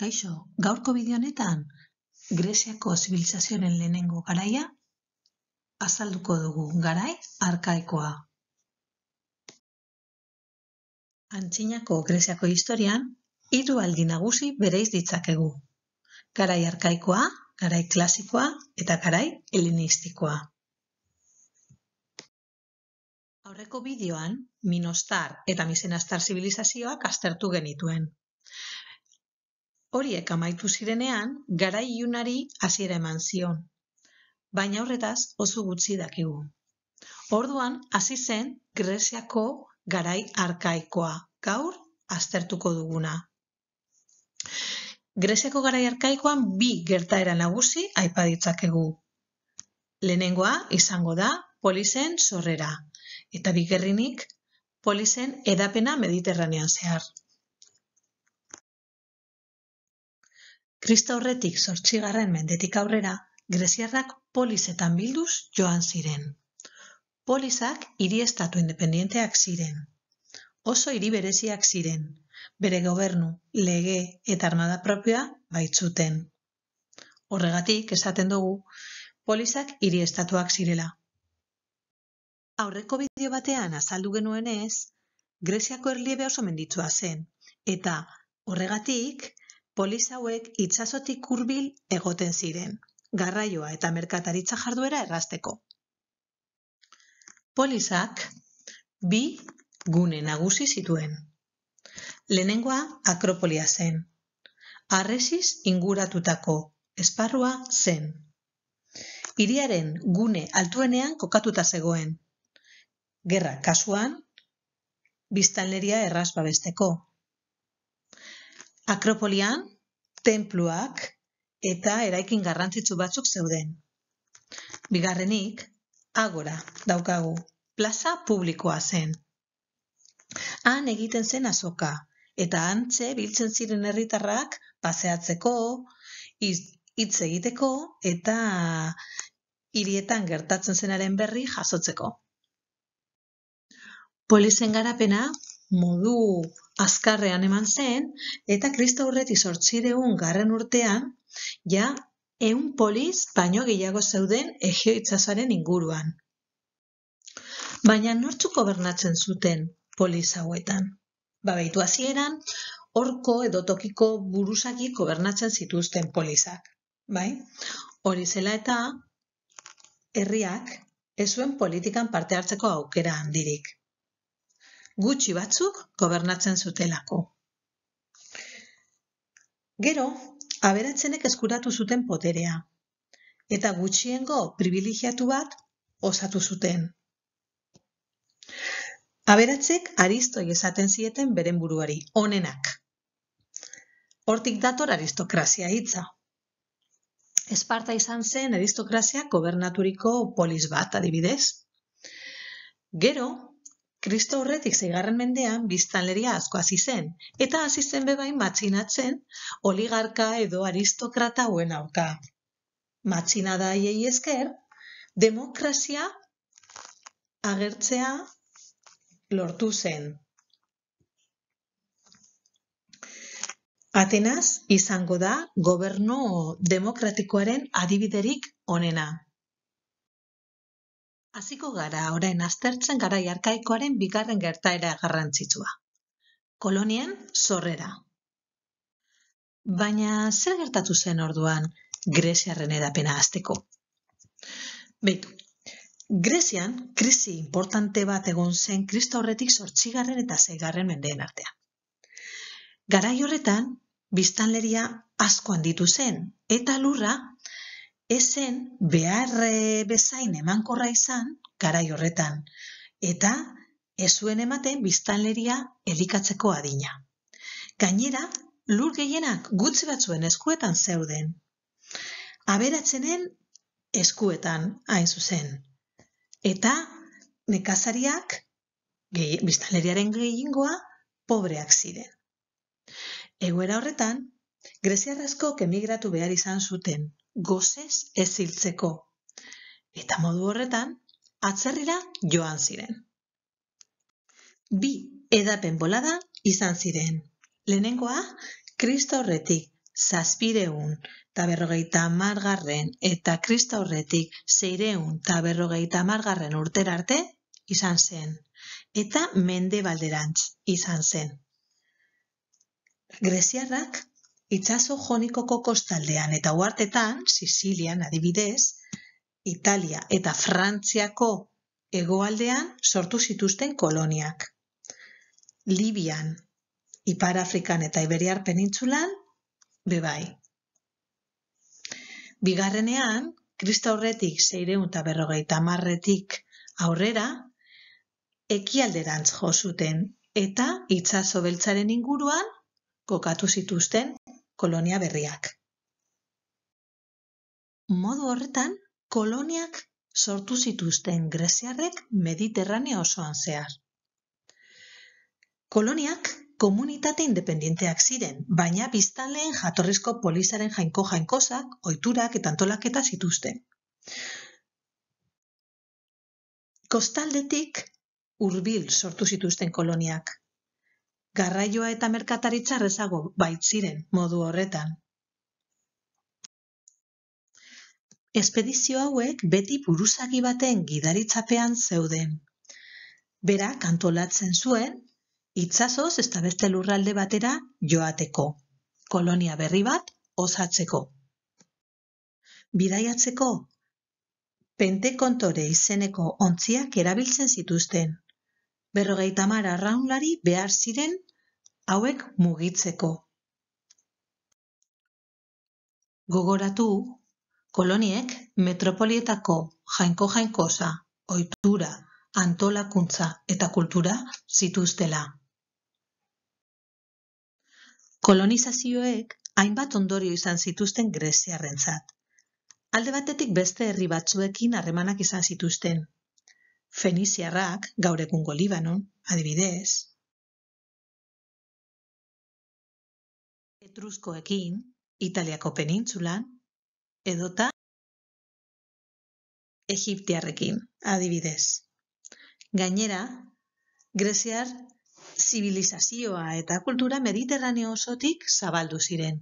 Kaixo, gaurko bideo honetan Greziako zibilizazioaren lehenengo garaia azalduko dugu, garai arkaikoa. Antzinako Greziako historian hiru aldi nagusi bereiz ditzakegu. Garai arkaikoa, garai klasikoa eta garai helenistikoa. Aurreko bideoan Minostar eta Misenastar zibilizazioak aztertu genituen. Horiek amaitu zirenean, gara iunari hasiera eman zion. Baina horretaz oso gutxi dakigu. Orduan, hasi zen Greziako garai arkaikoa, gaur aztertuko duguna. Greziako garai arkaikoan bi gertaera nagusi aipa ditzakegu. Lehenengoa izango da polizen sorrera eta bigerrinik polizen edapena mediterranean zehar. Krista horretik sortxigarren mendetik aurrera, Greziarrak polizetan bilduz joan ziren. Polizak hiri estatu independienteak ziren. Oso hiri bereziak ziren. Bere gobernu, lege eta armada propioa baitzuten. Horregatik, esaten dugu, polizak hiri estatuak zirela. Aurreko bideo batean azaldu genuenez, Greziako erliebe oso menditua zen, eta horregatik, polizauek itsasotik hurbil egoten ziren, garraioa eta merkataritza jarduera errazteko. Polizak bi gune nagusi zituen. Lehenengoa akropolia zen. Arresis inguratutako esparrua zen. Hiriaren gune altuenean kokatuta zegoen. Gerra kasuan, biztanleria erraz babesteko, Akropolian, tenpluak eta eraikin garrantzitsu batzuk zeuden. Bigarrenik, agora daukagu, plaza publikoa zen. Han egiten zen azoka, eta antze biltzen ziren herritarrak paseatzeko, hitz egiteko eta hirietan gertatzen zenaren berri jasotzeko. Polizen garapena modu azkarrean eman zen, eta kristo Urreti sortzideun garren urtean, ja, eun poliz baino gehiago zeuden egeoitzazaren inguruan. Baina nortzuk gobernatzen zuten poliz hauetan. Babeitu hasieran, horko edo tokiko buruzaki gobernatzen zituzten polizak. Bai? Hori zela eta herriak ez zuen politikan parte hartzeko aukera handirik gutxi batzuk gobernatzen zutelako. Gero, aberatzenek eskuratu zuten poterea, eta gutxiengo privilegiatu bat osatu zuten. Aberatzek aristoi esaten zieten beren buruari, onenak. Hortik dator aristokrazia hitza. Esparta izan zen aristokrazia gobernaturiko polis bat adibidez. Gero, Kristo horretik zeigarren mendean biztanleria asko hasi zen, eta hasi zen bebain matxinatzen oligarka edo aristokrata hauen aurka. Matxina da esker, demokrazia agertzea lortu zen. Atenas izango da gobernu demokratikoaren adibiderik onena. Hasiko gara orain aztertzen gara jarkaikoaren bigarren gertaera garrantzitsua. Kolonien zorrera. Baina zer gertatu zen orduan Greziarren edapena azteko? Beitu, Grezian krisi importante bat egon zen krista horretik sortxigarren eta zeigarren mendeen artean. Garai horretan, biztanleria asko handitu zen eta lurra esen behar eh, bezain emankorra izan garai horretan eta ez zuen ematen biztanleria elikatzeko adina. Gainera, lur gehienak gutxi batzuen eskuetan zeuden. Aberatzenen eskuetan hain zuzen. Eta nekazariak gehi, biztanleriaren gehiagoa pobreak ziren. Egoera horretan, Greziarrazko emigratu behar izan zuten, gozez eziltzeko. Eta modu horretan, atzerrira joan ziren. Bi edapen bolada izan ziren. Lehenengoa, Krista horretik zazpireun eta margarren eta Krista horretik zeireun eta berrogeita margarren urter arte izan zen. Eta mende balderantz izan zen. Greziarrak itxaso jonikoko kostaldean eta uartetan, Sicilian adibidez, Italia eta Frantziako hegoaldean sortu zituzten koloniak. Libian, Ipar-Afrikan eta Iberiar penintzulan, bebai. Bigarrenean, Krista horretik zeireun eta berrogeita marretik aurrera, ekialderantz jo zuten eta itxaso beltzaren inguruan kokatu zituzten kolonia berriak. Modu horretan, koloniak sortu zituzten greziarrek mediterranea osoan zehar. Koloniak komunitate independienteak ziren, baina biztanleen jatorrizko polizaren jainko jainkozak, oiturak eta antolaketa zituzten. Kostaldetik hurbil sortu zituzten koloniak, garraioa eta merkataritza rezago bait ziren modu horretan. Espedizio hauek beti buruzagi baten gidaritzapean zeuden. Bera kantolatzen zuen itsasoz ezta beste lurralde batera joateko, kolonia berri bat osatzeko. Bidaiatzeko pentekontore izeneko ontziak erabiltzen zituzten, berrogeita mara raunlari behar ziren hauek mugitzeko. Gogoratu, koloniek metropolietako jainko jainkosa, oitura, antolakuntza eta kultura zituztela. Kolonizazioek hainbat ondorio izan zituzten greziarrentzat. Alde batetik beste herri batzuekin harremanak izan zituzten, feniziarrak gaur egungo Libanon, adibidez, etruskoekin Italiako penintzulan edota Egiptiarrekin, adibidez. Gainera, Greziar zibilizazioa eta kultura mediterraneo osotik zabaldu ziren.